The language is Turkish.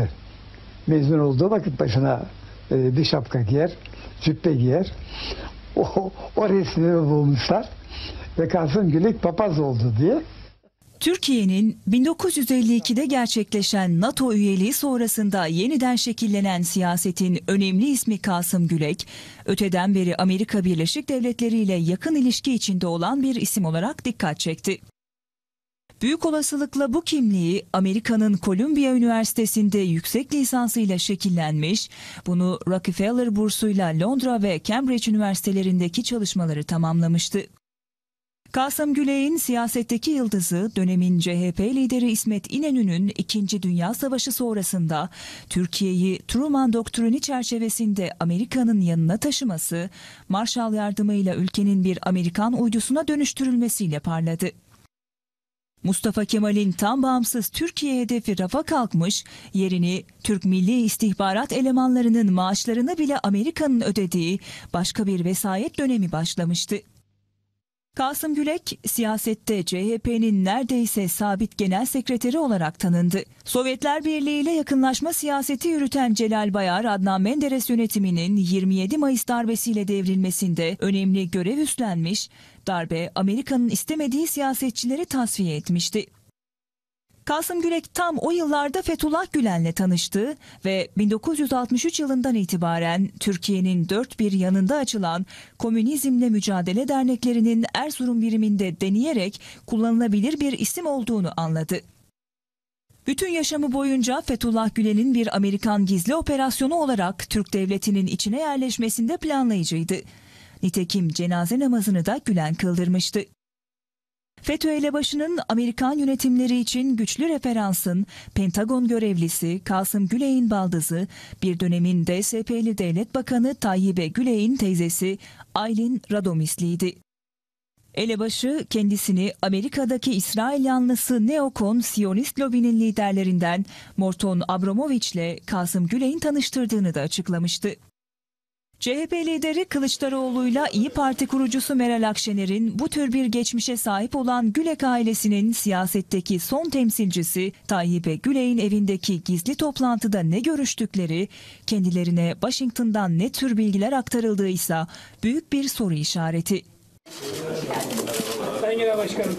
üniversite mezun olduğu vakit başına e, bir şapka giyer, cübbe giyer. O, o resmini bulmuşlar ve Kasım Gülük papaz oldu diye. Türkiye'nin 1952'de gerçekleşen NATO üyeliği sonrasında yeniden şekillenen siyasetin önemli ismi Kasım Gülek, öteden beri Amerika Birleşik Devletleri ile yakın ilişki içinde olan bir isim olarak dikkat çekti. Büyük olasılıkla bu kimliği Amerika'nın Columbia Üniversitesi'nde yüksek lisansıyla şekillenmiş, bunu Rockefeller bursuyla Londra ve Cambridge üniversitelerindeki çalışmaları tamamlamıştı. Kasım Güley'in siyasetteki yıldızı dönemin CHP lideri İsmet İnönü'nün 2. Dünya Savaşı sonrasında Türkiye'yi Truman doktrini çerçevesinde Amerika'nın yanına taşıması, Marshall yardımıyla ülkenin bir Amerikan uydusuna dönüştürülmesiyle parladı. Mustafa Kemal'in tam bağımsız Türkiye hedefi rafa kalkmış, yerini Türk Milli İstihbarat elemanlarının maaşlarını bile Amerika'nın ödediği başka bir vesayet dönemi başlamıştı. Kasım Gülek siyasette CHP'nin neredeyse sabit genel sekreteri olarak tanındı. Sovyetler Birliği ile yakınlaşma siyaseti yürüten Celal Bayar, Adnan Menderes yönetiminin 27 Mayıs darbesiyle devrilmesinde önemli görev üstlenmiş, darbe Amerika'nın istemediği siyasetçileri tasfiye etmişti. Kasım Gürek tam o yıllarda Fethullah Gülen'le tanıştı ve 1963 yılından itibaren Türkiye'nin dört bir yanında açılan Komünizmle Mücadele Derneklerinin Erzurum biriminde deneyerek kullanılabilir bir isim olduğunu anladı. Bütün yaşamı boyunca Fethullah Gülen'in bir Amerikan gizli operasyonu olarak Türk devletinin içine yerleşmesinde planlayıcıydı. Nitekim cenaze namazını da Gülen kıldırmıştı. FETÖ elebaşının Amerikan yönetimleri için güçlü referansın Pentagon görevlisi Kasım Güley'in baldızı, bir dönemin DSP'li devlet bakanı Tayyip Güley'in teyzesi Aylin Radomisliydi. Elebaşı kendisini Amerika'daki İsrail yanlısı neokon Siyonist lobinin liderlerinden Morton Abramovich ile Kasım Güley'in tanıştırdığını da açıklamıştı. CHP lideri Kılıçdaroğlu'yla İyi Parti kurucusu Meral Akşener'in bu tür bir geçmişe sahip olan Gülek ailesinin siyasetteki son temsilcisi Tayyip'e Gülek'in evindeki gizli toplantıda ne görüştükleri, kendilerine Washington'dan ne tür bilgiler aktarıldığıysa büyük bir soru işareti. Ben yine başkanım.